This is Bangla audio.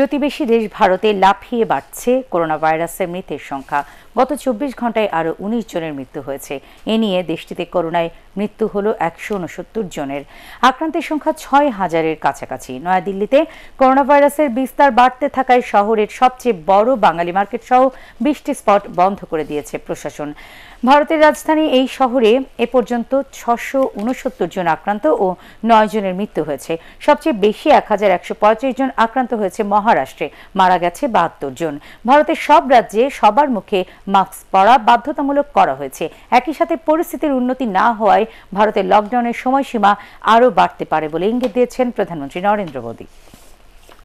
প্রতিবেশী দেশ ভারতে লাফিয়ে বাড়ছে করোনা ভাইরাসের মৃতের সংখ্যা গত চব্বিশ ঘন্টায় আরও উনিশ জনের মৃত্যু হয়েছে এ নিয়ে দেশটিতে করোনায় মৃত্যু হল একশো উনসত্তর জনের আক্রান্তের সংখ্যা ছয় হাজারের কাছাকাছি নয়াদিল্লিতে করোনা ভাইরাসের বিস্তার বাড়তে থাকায় শহরের সবচেয়ে বড় বাঙালি মার্কেট সহ বিশটি স্পট বন্ধ করে দিয়েছে প্রশাসন ভারতের রাজধানী এই শহরে এ পর্যন্ত ছশো উনসত্তর জন আক্রান্ত ও নয় জনের মৃত্যু হয়েছে সবচেয়ে বেশি এক হাজার একশো পঁয়ত্রিশ জন আক্রান্ত হয়েছে মহা মহারাষ্ট্রে মারা গেছে বাহাত্তর জন ভারতের সব রাজ্যে সবার মুখে মাস্ক পরা বাধ্যতামূলক করা হয়েছে একই সাথে পরিস্থিতির উন্নতি না হওয়ায় ভারতের লকডাউনের সময়সীমা আরও বাড়তে পারে বলে ইঙ্গিত দিয়েছেন প্রধানমন্ত্রী নরেন্দ্র মোদী